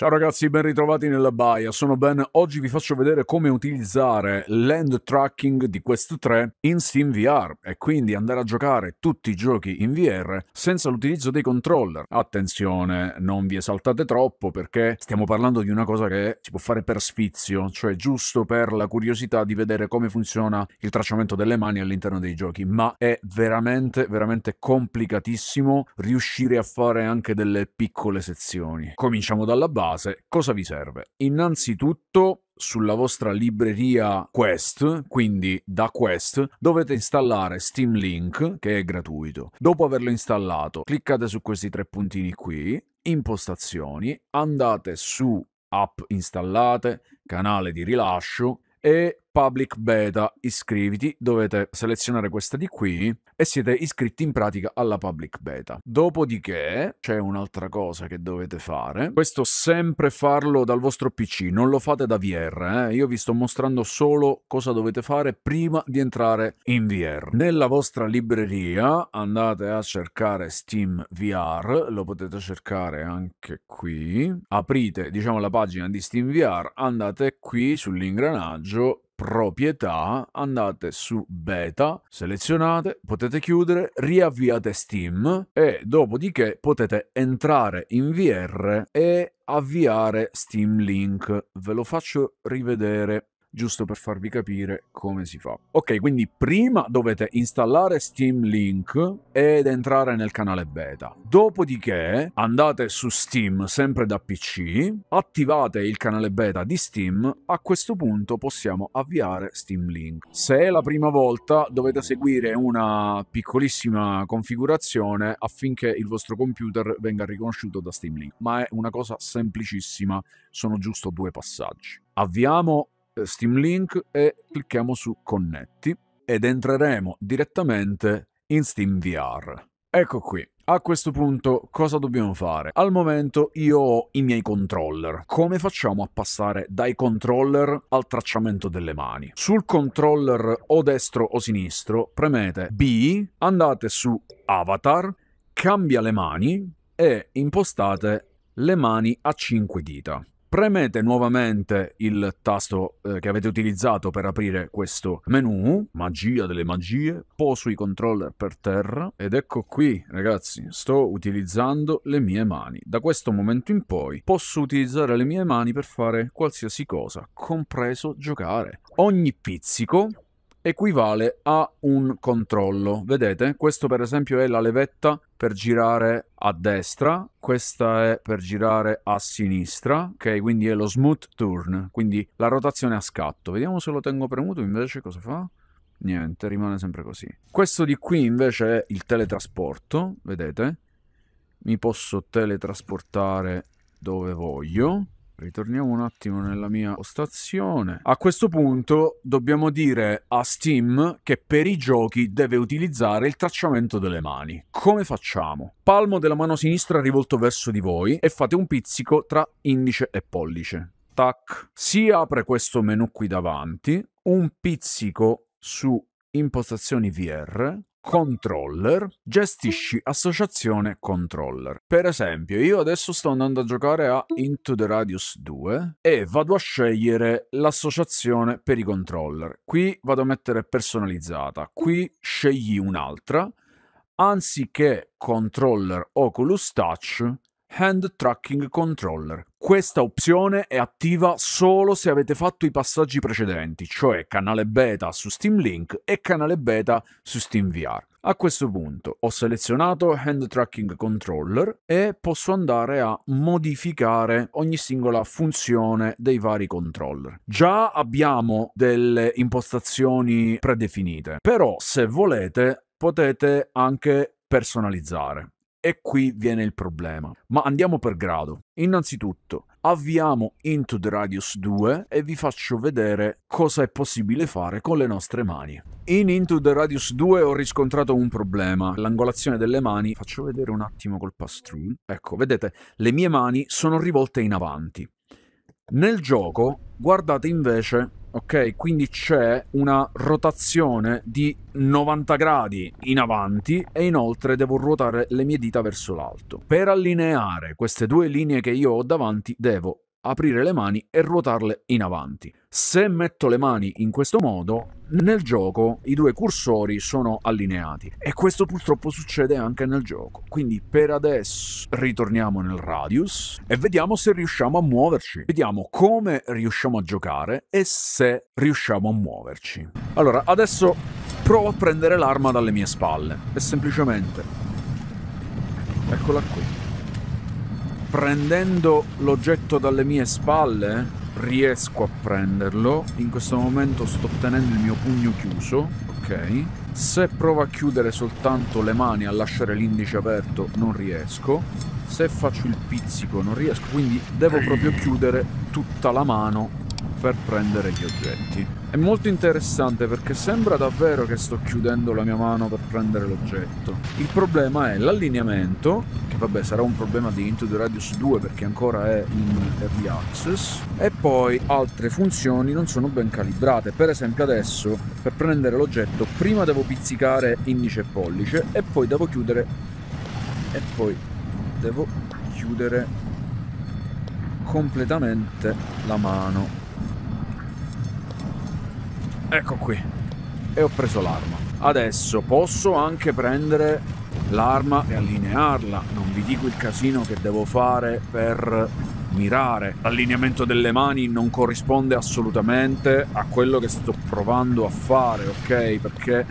Ciao ragazzi, ben ritrovati nella baia, sono Ben. Oggi vi faccio vedere come utilizzare l'end tracking di Quest 3 in SteamVR e quindi andare a giocare tutti i giochi in VR senza l'utilizzo dei controller. Attenzione, non vi esaltate troppo perché stiamo parlando di una cosa che si può fare per sfizio, cioè giusto per la curiosità di vedere come funziona il tracciamento delle mani all'interno dei giochi, ma è veramente, veramente complicatissimo riuscire a fare anche delle piccole sezioni. Cominciamo dalla Baia base cosa vi serve? Innanzitutto sulla vostra libreria Quest, quindi da Quest, dovete installare Steam Link, che è gratuito. Dopo averlo installato, cliccate su questi tre puntini qui, impostazioni, andate su app installate, canale di rilascio e public beta iscriviti, dovete selezionare questa di qui e siete iscritti in pratica alla public beta. Dopodiché c'è un'altra cosa che dovete fare, questo sempre farlo dal vostro PC, non lo fate da VR, eh? io vi sto mostrando solo cosa dovete fare prima di entrare in VR. Nella vostra libreria andate a cercare Steam VR, lo potete cercare anche qui, aprite diciamo la pagina di Steam VR, andate qui sull'ingranaggio proprietà, andate su beta, selezionate, potete chiudere, riavviate Steam e dopodiché potete entrare in VR e avviare Steam Link. Ve lo faccio rivedere giusto per farvi capire come si fa. Ok, quindi prima dovete installare Steam Link ed entrare nel canale beta. Dopodiché andate su Steam sempre da PC, attivate il canale beta di Steam, a questo punto possiamo avviare Steam Link. Se è la prima volta dovete seguire una piccolissima configurazione affinché il vostro computer venga riconosciuto da Steam Link, ma è una cosa semplicissima, sono giusto due passaggi. Avviamo Steam Link e clicchiamo su Connetti ed entreremo direttamente in Steam VR. Ecco qui. A questo punto cosa dobbiamo fare? Al momento io ho i miei controller. Come facciamo a passare dai controller al tracciamento delle mani? Sul controller o destro o sinistro premete B, andate su Avatar, cambia le mani e impostate le mani a 5 dita. Premete nuovamente il tasto eh, che avete utilizzato per aprire questo menu, magia delle magie, poso i controller per terra ed ecco qui ragazzi, sto utilizzando le mie mani. Da questo momento in poi posso utilizzare le mie mani per fare qualsiasi cosa, compreso giocare. Ogni pizzico equivale a un controllo. Vedete? Questo per esempio è la levetta per girare a destra, questa è per girare a sinistra, ok? Quindi è lo smooth turn, quindi la rotazione a scatto. Vediamo se lo tengo premuto invece cosa fa. Niente, rimane sempre così. Questo di qui invece è il teletrasporto, vedete? Mi posso teletrasportare dove voglio. Ritorniamo un attimo nella mia postazione. A questo punto dobbiamo dire a Steam che per i giochi deve utilizzare il tracciamento delle mani. Come facciamo? Palmo della mano sinistra rivolto verso di voi e fate un pizzico tra indice e pollice. Tac. Si apre questo menu qui davanti, un pizzico su impostazioni VR, controller, gestisci associazione controller. Per esempio, io adesso sto andando a giocare a mm. Into the Radius 2 e vado a scegliere l'associazione per i controller. Qui vado a mettere personalizzata, qui scegli un'altra. Anziché controller Oculus Touch, Hand Tracking Controller. Questa opzione è attiva solo se avete fatto i passaggi precedenti, cioè canale beta su Steam Link e canale beta su Steam VR. A questo punto ho selezionato Hand Tracking Controller e posso andare a modificare ogni singola funzione dei vari controller. Già abbiamo delle impostazioni predefinite, però se volete potete anche personalizzare. E qui viene il problema. Ma andiamo per grado. Innanzitutto, avviamo Into the Radius 2 e vi faccio vedere cosa è possibile fare con le nostre mani. In Into the Radius 2 ho riscontrato un problema, l'angolazione delle mani. Faccio vedere un attimo col pass through. Ecco, vedete, le mie mani sono rivolte in avanti. Nel gioco, guardate invece ok? Quindi c'è una rotazione di 90 gradi in avanti e inoltre devo ruotare le mie dita verso l'alto. Per allineare queste due linee che io ho davanti devo aprire le mani e ruotarle in avanti. Se metto le mani in questo modo, nel gioco i due cursori sono allineati e questo purtroppo succede anche nel gioco. Quindi per adesso ritorniamo nel radius e vediamo se riusciamo a muoverci. Vediamo come riusciamo a giocare e se riusciamo a muoverci. Allora, adesso provo a prendere l'arma dalle mie spalle e semplicemente... Eccola qui prendendo l'oggetto dalle mie spalle riesco a prenderlo. In questo momento sto tenendo il mio pugno chiuso, ok? Se provo a chiudere soltanto le mani, a lasciare l'indice aperto, non riesco. Se faccio il pizzico non riesco, quindi devo proprio chiudere tutta la mano per prendere gli oggetti. È molto interessante perché sembra davvero che sto chiudendo la mia mano per prendere l'oggetto. Il problema è l'allineamento, che vabbè sarà un problema di Into the Radius 2 perché ancora è in early access, e poi altre funzioni non sono ben calibrate. Per esempio adesso, per prendere l'oggetto, prima devo pizzicare indice e pollice e poi devo chiudere... e poi devo chiudere completamente la mano Ecco qui. E ho preso l'arma. Adesso posso anche prendere l'arma e allinearla. Non vi dico il casino che devo fare per mirare. L'allineamento delle mani non corrisponde assolutamente a quello che sto provando a fare, ok? Perché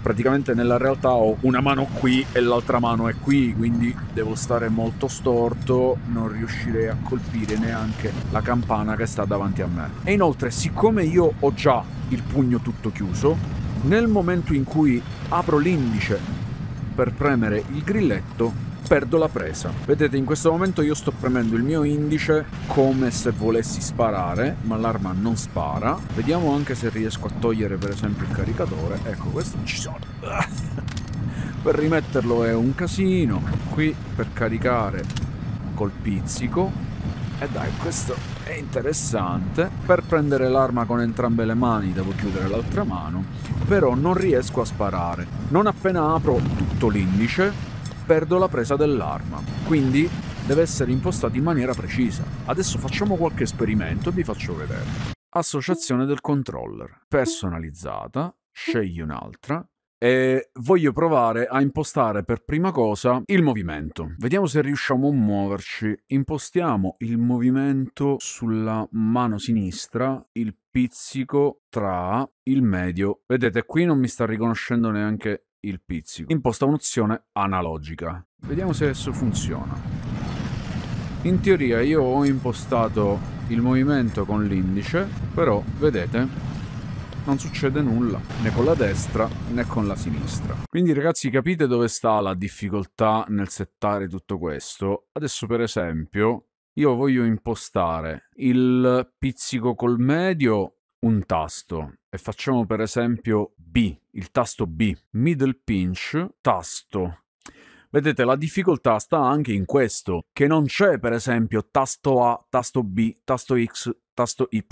praticamente nella realtà ho una mano qui e l'altra mano è qui, quindi devo stare molto storto, non riuscirei a colpire neanche la campana che sta davanti a me. E inoltre, siccome io ho già il pugno tutto chiuso, nel momento in cui apro l'indice per premere il grilletto, perdo la presa. Vedete, in questo momento io sto premendo il mio indice come se volessi sparare, ma l'arma non spara. Vediamo anche se riesco a togliere per esempio il caricatore. Ecco, questo ci sono. per rimetterlo è un casino qui per caricare col pizzico e dai questo è interessante per prendere l'arma con entrambe le mani devo chiudere l'altra mano però non riesco a sparare non appena apro tutto l'indice perdo la presa dell'arma. Quindi deve essere impostato in maniera precisa. Adesso facciamo qualche esperimento e vi faccio vedere. Associazione del controller. Personalizzata. Scegli un'altra e voglio provare a impostare per prima cosa il movimento. Vediamo se riusciamo a muoverci. Impostiamo il movimento sulla mano sinistra, il pizzico tra il medio. Vedete, qui non mi sta riconoscendo neanche il pizzico. Imposta un'opzione analogica. Vediamo se adesso funziona. In teoria io ho impostato il movimento con l'indice, però vedete non succede nulla, né con la destra né con la sinistra. Quindi ragazzi capite dove sta la difficoltà nel settare tutto questo? Adesso per esempio io voglio impostare il pizzico col medio un tasto, e facciamo per esempio B, il tasto B, middle pinch, tasto. Vedete, la difficoltà sta anche in questo, che non c'è per esempio tasto A, tasto B, tasto X, tasto Y,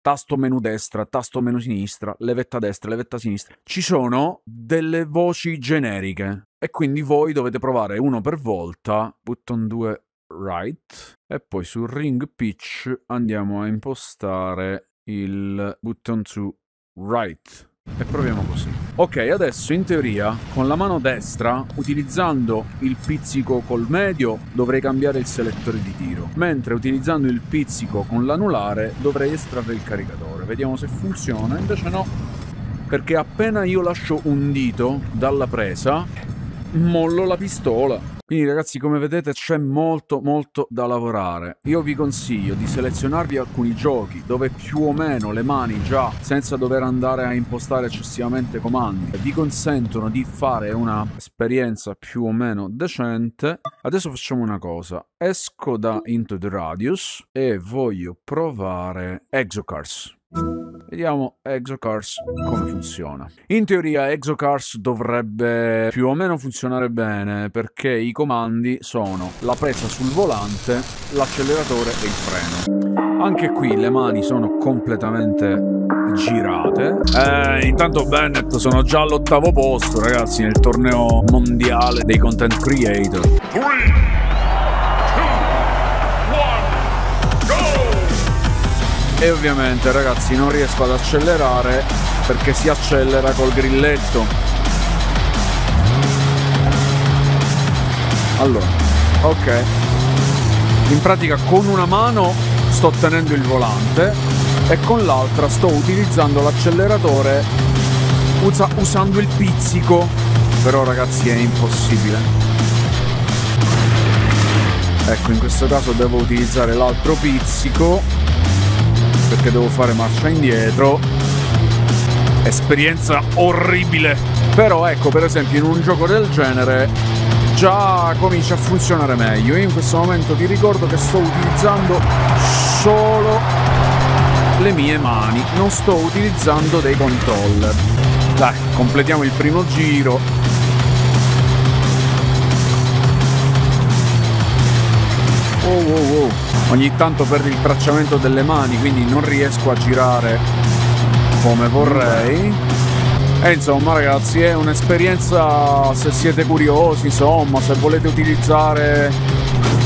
tasto menu destra, tasto menu sinistra, levetta destra, levetta sinistra. Ci sono delle voci generiche e quindi voi dovete provare uno per volta, button 2 right e poi sul ring pitch andiamo a impostare il button 2 right. E proviamo così. Ok, adesso in teoria con la mano destra, utilizzando il pizzico col medio, dovrei cambiare il selettore di tiro, mentre utilizzando il pizzico con l'anulare dovrei estrarre il caricatore. Vediamo se funziona, invece no, perché appena io lascio un dito dalla presa, mollo la pistola quindi ragazzi come vedete c'è molto molto da lavorare. Io vi consiglio di selezionarvi alcuni giochi dove più o meno le mani già senza dover andare a impostare eccessivamente comandi vi consentono di fare un'esperienza più o meno decente. Adesso facciamo una cosa. Esco da Into the Radius e voglio provare Exocars. Vediamo ExoCars come funziona. In teoria ExoCars dovrebbe più o meno funzionare bene perché i comandi sono la presa sul volante, l'acceleratore e il freno. Anche qui le mani sono completamente girate. Eh, intanto Bennett sono già all'ottavo posto ragazzi nel torneo mondiale dei content creator. Three. e ovviamente ragazzi non riesco ad accelerare perché si accelera col grilletto allora ok in pratica con una mano sto tenendo il volante e con l'altra sto utilizzando l'acceleratore usa usando il pizzico però ragazzi è impossibile ecco in questo caso devo utilizzare l'altro pizzico perché devo fare marcia indietro. Esperienza orribile. Però ecco, per esempio, in un gioco del genere già comincia a funzionare meglio. Io in questo momento ti ricordo che sto utilizzando solo le mie mani, non sto utilizzando dei controller. Dai, completiamo il primo giro wow wow wow ogni tanto per il tracciamento delle mani quindi non riesco a girare come vorrei e insomma ragazzi è un'esperienza se siete curiosi insomma se volete utilizzare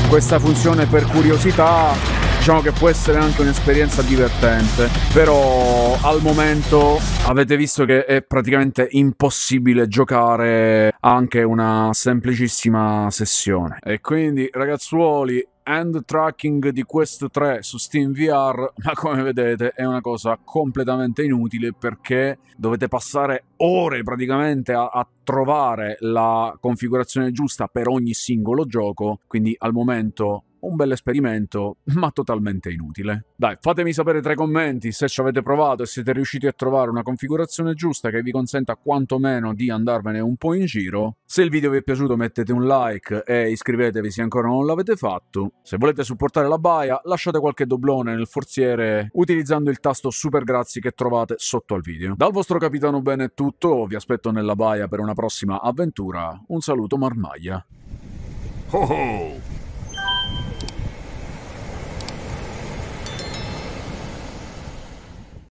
questa funzione per curiosità diciamo che può essere anche un'esperienza divertente, però al momento avete visto che è praticamente impossibile giocare anche una semplicissima sessione. E quindi ragazzuoli hand tracking di Quest 3 su Steam VR, ma come vedete è una cosa completamente inutile perché dovete passare ore praticamente a, a trovare la configurazione giusta per ogni singolo gioco, quindi al momento un bel esperimento, ma totalmente inutile. Dai, fatemi sapere tra i commenti se ci avete provato e siete riusciti a trovare una configurazione giusta che vi consenta quantomeno di andarvene un po' in giro. Se il video vi è piaciuto mettete un like e iscrivetevi se ancora non l'avete fatto. Se volete supportare la baia lasciate qualche doblone nel forziere utilizzando il tasto super grazie che trovate sotto al video. Dal vostro capitano bene è tutto, vi aspetto nella baia per una prossima avventura. Un saluto Marmaglia. Ho ho!